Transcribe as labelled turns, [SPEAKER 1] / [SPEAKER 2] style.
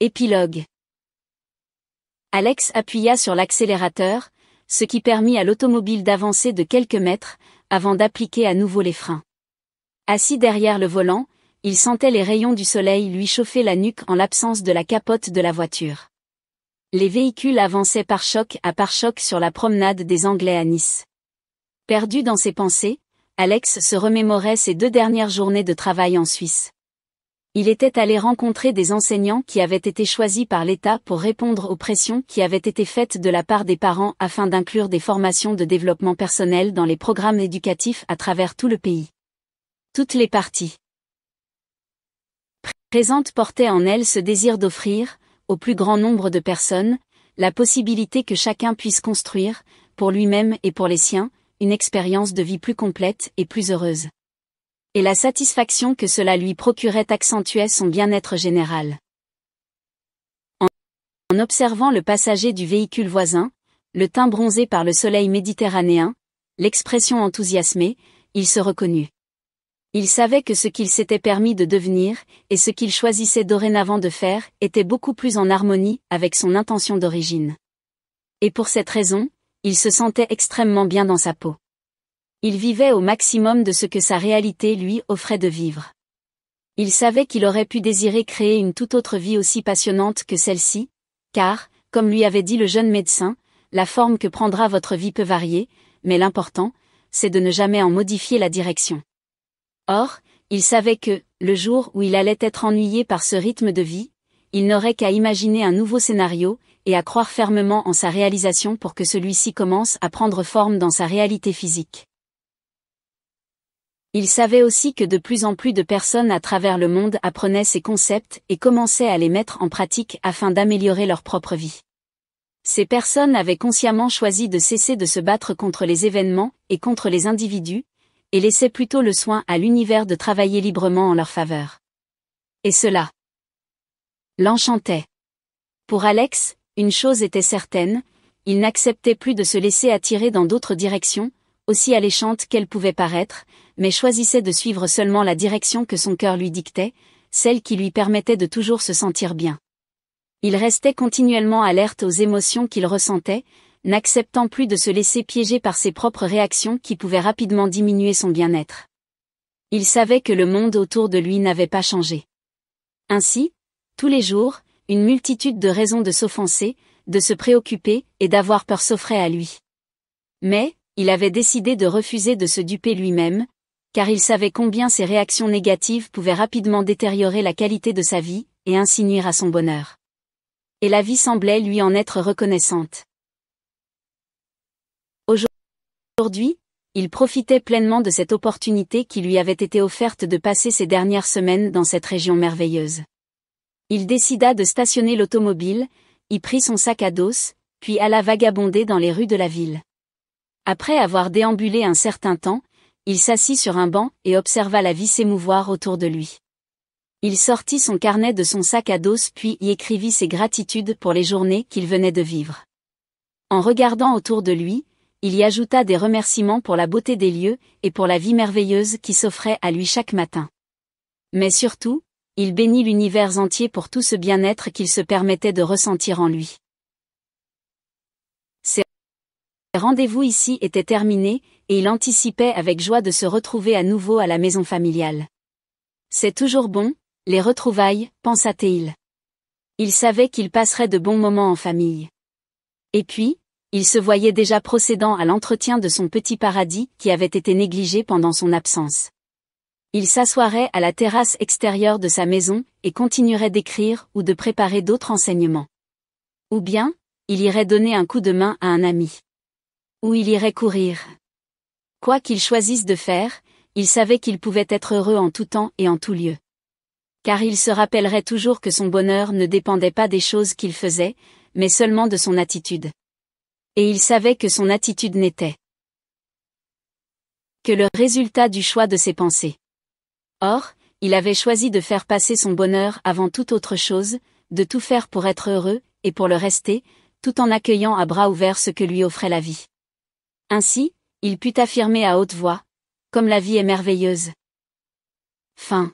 [SPEAKER 1] Épilogue. Alex appuya sur l'accélérateur, ce qui permit à l'automobile d'avancer de quelques mètres, avant d'appliquer à nouveau les freins. Assis derrière le volant, il sentait les rayons du soleil lui chauffer la nuque en l'absence de la capote de la voiture. Les véhicules avançaient par choc à par choc sur la promenade des Anglais à Nice. Perdu dans ses pensées, Alex se remémorait ses deux dernières journées de travail en Suisse il était allé rencontrer des enseignants qui avaient été choisis par l'État pour répondre aux pressions qui avaient été faites de la part des parents afin d'inclure des formations de développement personnel dans les programmes éducatifs à travers tout le pays. Toutes les parties présentes portaient en elles ce désir d'offrir, au plus grand nombre de personnes, la possibilité que chacun puisse construire, pour lui-même et pour les siens, une expérience de vie plus complète et plus heureuse et la satisfaction que cela lui procurait accentuait son bien-être général. En observant le passager du véhicule voisin, le teint bronzé par le soleil méditerranéen, l'expression enthousiasmée, il se reconnut. Il savait que ce qu'il s'était permis de devenir, et ce qu'il choisissait dorénavant de faire, était beaucoup plus en harmonie avec son intention d'origine. Et pour cette raison, il se sentait extrêmement bien dans sa peau. Il vivait au maximum de ce que sa réalité lui offrait de vivre. Il savait qu'il aurait pu désirer créer une toute autre vie aussi passionnante que celle-ci, car, comme lui avait dit le jeune médecin, la forme que prendra votre vie peut varier, mais l'important, c'est de ne jamais en modifier la direction. Or, il savait que, le jour où il allait être ennuyé par ce rythme de vie, il n'aurait qu'à imaginer un nouveau scénario, et à croire fermement en sa réalisation pour que celui-ci commence à prendre forme dans sa réalité physique. Il savait aussi que de plus en plus de personnes à travers le monde apprenaient ces concepts et commençaient à les mettre en pratique afin d'améliorer leur propre vie. Ces personnes avaient consciemment choisi de cesser de se battre contre les événements et contre les individus, et laissaient plutôt le soin à l'univers de travailler librement en leur faveur. Et cela l'enchantait. Pour Alex, une chose était certaine, il n'acceptait plus de se laisser attirer dans d'autres directions, aussi alléchantes qu'elles pouvaient paraître, mais choisissait de suivre seulement la direction que son cœur lui dictait, celle qui lui permettait de toujours se sentir bien. Il restait continuellement alerte aux émotions qu'il ressentait, n'acceptant plus de se laisser piéger par ses propres réactions qui pouvaient rapidement diminuer son bien-être. Il savait que le monde autour de lui n'avait pas changé. Ainsi, tous les jours, une multitude de raisons de s'offenser, de se préoccuper et d'avoir peur s'offraient à lui. Mais, il avait décidé de refuser de se duper lui-même, car il savait combien ses réactions négatives pouvaient rapidement détériorer la qualité de sa vie, et ainsi nuire à son bonheur. Et la vie semblait lui en être reconnaissante. Aujourd'hui, il profitait pleinement de cette opportunité qui lui avait été offerte de passer ses dernières semaines dans cette région merveilleuse. Il décida de stationner l'automobile, y prit son sac à dos, puis alla vagabonder dans les rues de la ville. Après avoir déambulé un certain temps, il s'assit sur un banc et observa la vie s'émouvoir autour de lui. Il sortit son carnet de son sac à dos puis y écrivit ses gratitudes pour les journées qu'il venait de vivre. En regardant autour de lui, il y ajouta des remerciements pour la beauté des lieux et pour la vie merveilleuse qui s'offrait à lui chaque matin. Mais surtout, il bénit l'univers entier pour tout ce bien-être qu'il se permettait de ressentir en lui. Ces rendez-vous ici étaient terminés, et il anticipait avec joie de se retrouver à nouveau à la maison familiale. C'est toujours bon, les retrouvailles, pensa-t-il. Il savait qu'il passerait de bons moments en famille. Et puis, il se voyait déjà procédant à l'entretien de son petit paradis qui avait été négligé pendant son absence. Il s'assoirait à la terrasse extérieure de sa maison et continuerait d'écrire ou de préparer d'autres enseignements. Ou bien, il irait donner un coup de main à un ami. Ou il irait courir. Quoi qu'il choisisse de faire, il savait qu'il pouvait être heureux en tout temps et en tout lieu. Car il se rappellerait toujours que son bonheur ne dépendait pas des choses qu'il faisait, mais seulement de son attitude. Et il savait que son attitude n'était que le résultat du choix de ses pensées. Or, il avait choisi de faire passer son bonheur avant toute autre chose, de tout faire pour être heureux, et pour le rester, tout en accueillant à bras ouverts ce que lui offrait la vie. Ainsi, il put affirmer à haute voix, comme la vie est merveilleuse. Fin.